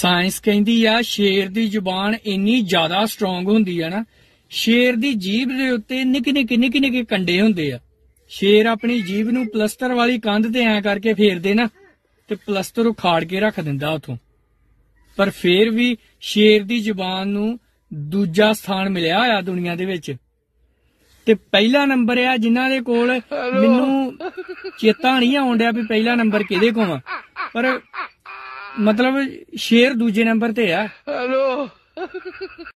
science ਕਹਿੰਦੀ ਆ ਸ਼ੇਰ ਦੀ ਜ਼ੁਬਾਨ ਇੰਨੀ ਜ਼ਿਆਦਾ ਸਟਰੋਂਗ ਹੁੰਦੀ ਆ ਨਾ ਸ਼ੇਰ ਦੀ ਜੀਭ ਦੇ ਉੱਤੇ ਨਿੱਕੇ ਨਿੱਕੇ ਨਿੱਕੇ ਨਿੱਕੇ ਕੰਡੇ ਹੁੰਦੇ ਆ ਸ਼ੇਰ ਆਪਣੀ ਜੀਭ ਨੂੰ ਪਲਸਟਰ ਵਾਲੀ ਕੰਧ ਤੇ ਐ ਕਰਕੇ ਫੇਰਦੇ ਨਾ ਤੇ ਪਲਸਟਰ ਉਖਾੜ ਕੇ ਰੱਖ ਦਿੰਦਾ ਉਥੋਂ ਪਰ ਫੇਰ ਵੀ ਸ਼ੇਰ ਦੀ ਜ਼ੁਬਾਨ ਨੂੰ ਦੂਜਾ ਸਥਾਨ ਮਿਲਿਆ ਆ ਦੁਨੀਆ ਦੇ ਵਿੱਚ ਤੇ ਪਹਿਲਾ ਨੰਬਰ ਆ ਜਿਨ੍ਹਾਂ ਦੇ ਕੋਲ ਮੈਨੂੰ ਚੇਤਾ ਨਹੀਂ ਆਉਂਦਿਆ ਵੀ ਪਹਿਲਾ ਨੰਬਰ ਕਿਹਦੇ ਕੋਲ ਆ ਪਰ मतलब शेर दूजे नंबर ते हेलो